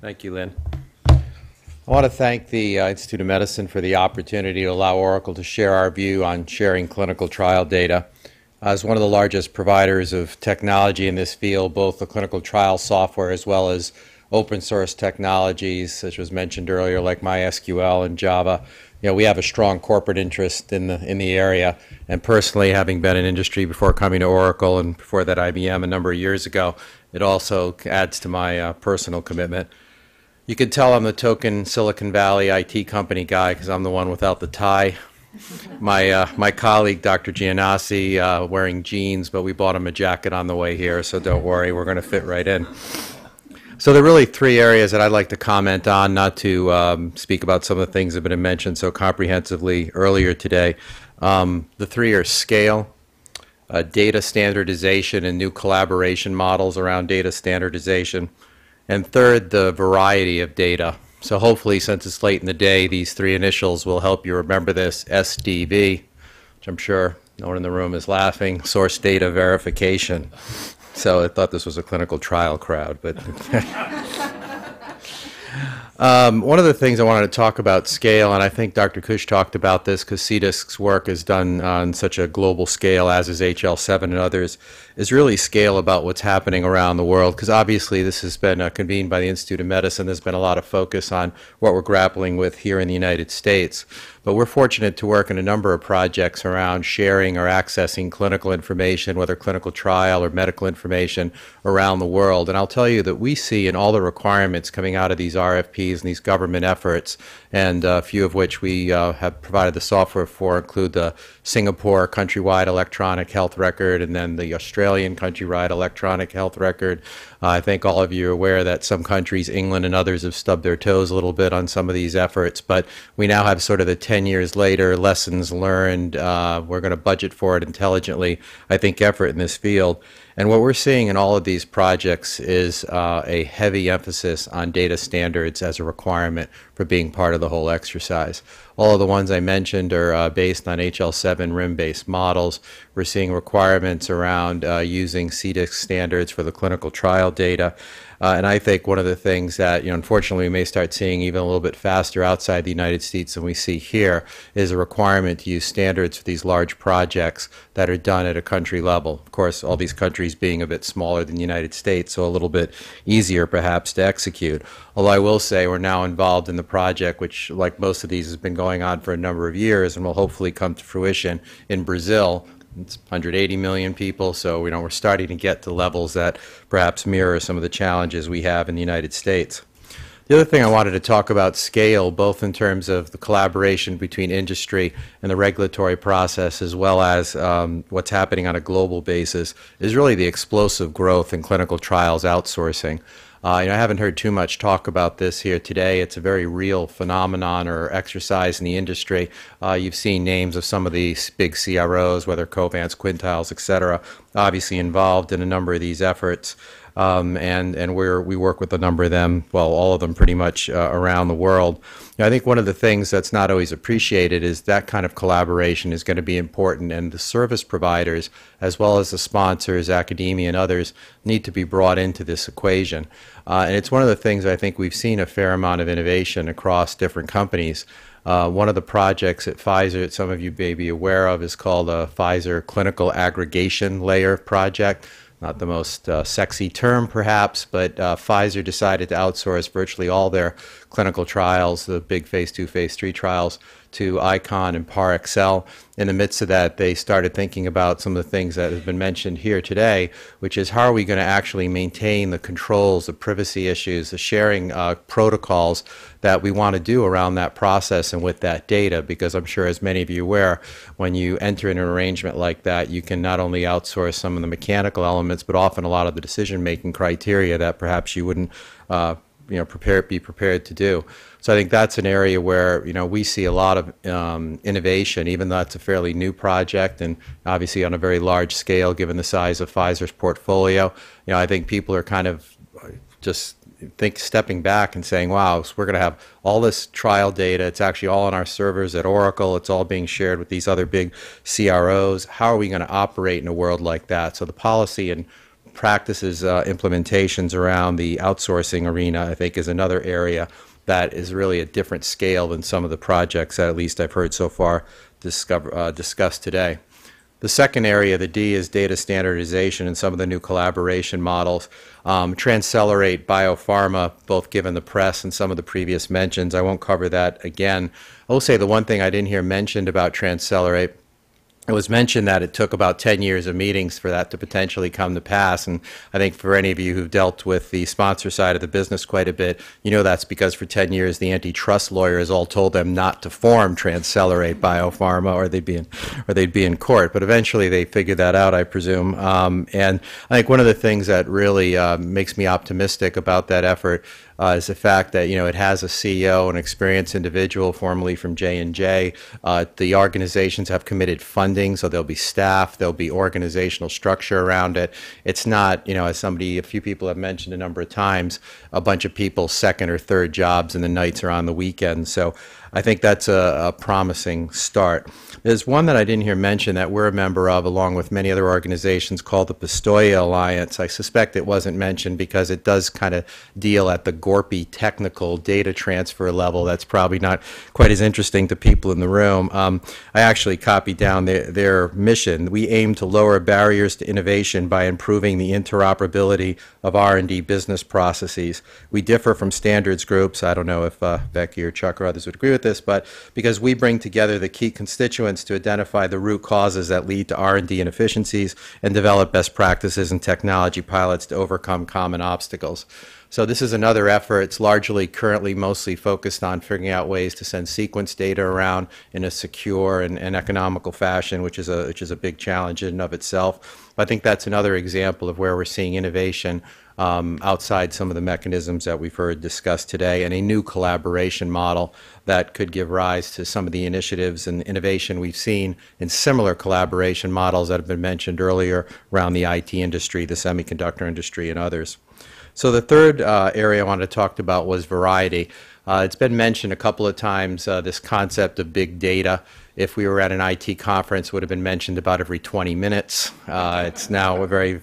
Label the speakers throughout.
Speaker 1: Thank you, Lynn. I want to thank the uh, Institute of Medicine for the opportunity to allow Oracle to share our view on sharing clinical trial data. As one of the largest providers of technology in this field, both the clinical trial software as well as open source technologies, such as mentioned earlier, like MySQL and Java, you know, we have a strong corporate interest in the in the area. And personally, having been in industry before coming to Oracle and before that IBM a number of years ago, it also adds to my uh, personal commitment. You can tell I'm the token Silicon Valley IT company guy because I'm the one without the tie. my uh, my colleague Dr. Giannassi uh, wearing jeans, but we bought him a jacket on the way here, so don't worry, we're going to fit right in. So there are really three areas that I'd like to comment on, not to um, speak about some of the things that have been mentioned so comprehensively earlier today. Um, the three are scale, uh, data standardization, and new collaboration models around data standardization. And third, the variety of data. So hopefully, since it's late in the day, these three initials will help you remember this SDV, which I'm sure no one in the room is laughing, source data verification. So I thought this was a clinical trial crowd, but. um, one of the things I wanted to talk about scale, and I think Dr. Kush talked about this because CDISC's work is done on such a global scale, as is HL7 and others, is really scale about what's happening around the world. Because obviously, this has been uh, convened by the Institute of Medicine. There's been a lot of focus on what we're grappling with here in the United States. But we're fortunate to work in a number of projects around sharing or accessing clinical information, whether clinical trial or medical information, around the world. And I'll tell you that we see in all the requirements coming out of these RFPs and these government efforts, and a uh, few of which we uh, have provided the software for, include the Singapore countrywide electronic health record and then the Australian. Australian country ride electronic health record. Uh, I think all of you are aware that some countries, England and others, have stubbed their toes a little bit on some of these efforts. But we now have sort of the 10 years later lessons learned. Uh, we're going to budget for it intelligently, I think, effort in this field. And what we're seeing in all of these projects is uh, a heavy emphasis on data standards as a requirement for being part of the whole exercise. All of the ones I mentioned are uh, based on HL7 RIM-based models. We're seeing requirements around uh, using CDIC standards for the clinical trial data. Uh, and I think one of the things that, you know, unfortunately, we may start seeing even a little bit faster outside the United States than we see here is a requirement to use standards for these large projects that are done at a country level. Of course, all these countries being a bit smaller than the United States, so a little bit easier perhaps to execute. Although I will say we're now involved in the project, which, like most of these, has been going on for a number of years and will hopefully come to fruition in Brazil it's 180 million people, so you know we're starting to get to levels that perhaps mirror some of the challenges we have in the United States. The other thing I wanted to talk about scale, both in terms of the collaboration between industry and the regulatory process, as well as um, what's happening on a global basis, is really the explosive growth in clinical trials outsourcing. Uh, you know, I haven't heard too much talk about this here today. It's a very real phenomenon or exercise in the industry. Uh, you've seen names of some of these big CROs, whether Covance, Quintiles, et cetera, obviously involved in a number of these efforts um, and and where we work with a number of them, well, all of them pretty much uh, around the world. I think one of the things that's not always appreciated is that kind of collaboration is going to be important, and the service providers, as well as the sponsors, academia, and others, need to be brought into this equation. Uh, and it's one of the things I think we've seen a fair amount of innovation across different companies. Uh, one of the projects at Pfizer that some of you may be aware of is called a Pfizer Clinical Aggregation Layer Project, not the most uh, sexy term perhaps, but uh, Pfizer decided to outsource virtually all their clinical trials, the big phase two, phase three trials, to Icon and Par Excel. In the midst of that, they started thinking about some of the things that have been mentioned here today, which is how are we going to actually maintain the controls, the privacy issues, the sharing uh, protocols that we want to do around that process and with that data? Because I'm sure, as many of you aware, when you enter an arrangement like that, you can not only outsource some of the mechanical elements, but often a lot of the decision making criteria that perhaps you wouldn't. Uh, you know prepare be prepared to do. So I think that's an area where you know we see a lot of um, innovation, even though it's a fairly new project and obviously on a very large scale, given the size of Pfizer's portfolio. You know, I think people are kind of just think stepping back and saying, "Wow, so we're going to have all this trial data. It's actually all on our servers at Oracle. It's all being shared with these other big CROs. How are we going to operate in a world like that?" So the policy and practices uh, implementations around the outsourcing arena, I think, is another area that is really a different scale than some of the projects that at least I've heard so far discover, uh, discussed today. The second area, the D, is data standardization and some of the new collaboration models. Um, Transcelerate Biopharma, both given the press and some of the previous mentions. I won't cover that again. I will say the one thing I didn't hear mentioned about Transcelerate it was mentioned that it took about 10 years of meetings for that to potentially come to pass. And I think for any of you who've dealt with the sponsor side of the business quite a bit, you know that's because for 10 years the antitrust lawyers all told them not to form Transcelerate Biopharma or they'd be in, or they'd be in court. But eventually they figured that out, I presume. Um, and I think one of the things that really uh, makes me optimistic about that effort uh, is the fact that you know it has a CEO, an experienced individual, formerly from J and J. Uh, the organizations have committed funding, so there'll be staff, there'll be organizational structure around it. It's not you know as somebody, a few people have mentioned a number of times, a bunch of people second or third jobs, and the nights are on the weekends. So I think that's a, a promising start. There's one that I didn't hear mentioned that we're a member of, along with many other organizations, called the Pistoia Alliance. I suspect it wasn't mentioned because it does kind of deal at the Gorpy technical data transfer level. That's probably not quite as interesting to people in the room. Um, I actually copied down their, their mission. We aim to lower barriers to innovation by improving the interoperability of R&D business processes. We differ from standards groups. I don't know if uh, Becky or Chuck or others would agree with at this, but because we bring together the key constituents to identify the root causes that lead to R&D inefficiencies and develop best practices and technology pilots to overcome common obstacles. So this is another effort. It's largely currently mostly focused on figuring out ways to send sequence data around in a secure and, and economical fashion, which is a which is a big challenge in and of itself. But I think that's another example of where we're seeing innovation um, outside some of the mechanisms that we've heard discussed today, and a new collaboration model that could give rise to some of the initiatives and innovation we've seen in similar collaboration models that have been mentioned earlier around the IT industry, the semiconductor industry, and others. So the third uh, area I wanted to talk about was variety. Uh, it's been mentioned a couple of times, uh, this concept of big data. If we were at an IT conference, would have been mentioned about every 20 minutes. Uh, it's now a very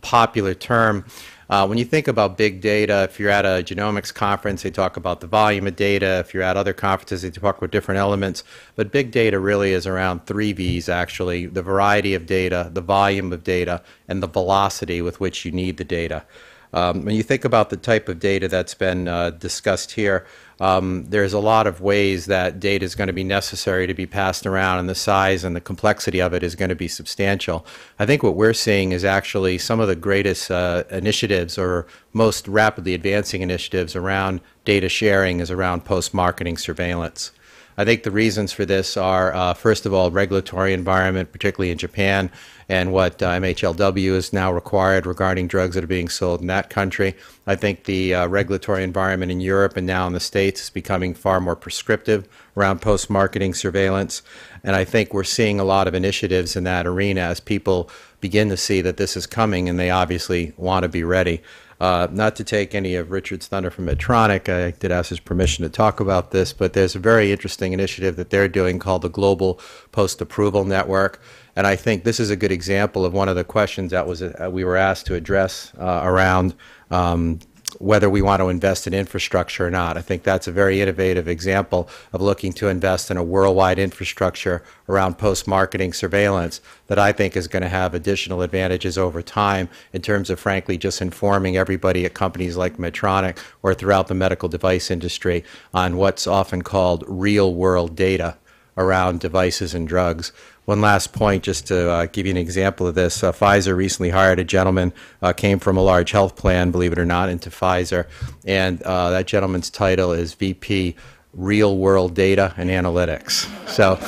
Speaker 1: popular term. Uh, when you think about big data, if you're at a genomics conference, they talk about the volume of data. If you're at other conferences, they talk about different elements. But big data really is around three V's actually the variety of data, the volume of data, and the velocity with which you need the data. Um, when you think about the type of data that's been uh, discussed here, um, there's a lot of ways that data is going to be necessary to be passed around, and the size and the complexity of it is going to be substantial. I think what we're seeing is actually some of the greatest uh, initiatives or most rapidly advancing initiatives around data sharing is around post marketing surveillance. I think the reasons for this are, uh, first of all, regulatory environment, particularly in Japan, and what uh, MHLW is now required regarding drugs that are being sold in that country. I think the uh, regulatory environment in Europe and now in the States is becoming far more prescriptive around post marketing surveillance. And I think we're seeing a lot of initiatives in that arena as people begin to see that this is coming and they obviously want to be ready. Uh, not to take any of Richard's thunder from Medtronic, I did ask his permission to talk about this, but there's a very interesting initiative that they're doing called the Global Post Approval Network. And I think this is a good example of one of the questions that was uh, we were asked to address uh, around um, whether we want to invest in infrastructure or not. I think that's a very innovative example of looking to invest in a worldwide infrastructure around post marketing surveillance that I think is going to have additional advantages over time in terms of, frankly, just informing everybody at companies like Medtronic or throughout the medical device industry on what's often called real world data around devices and drugs. One last point, just to uh, give you an example of this. Uh, Pfizer recently hired a gentleman, uh, came from a large health plan, believe it or not, into Pfizer. And uh, that gentleman's title is VP Real World Data and Analytics. So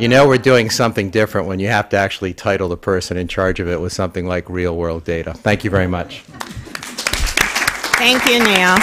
Speaker 1: you know we're doing something different when you have to actually title the person in charge of it with something like real world data. Thank you very much. Thank you, Neil.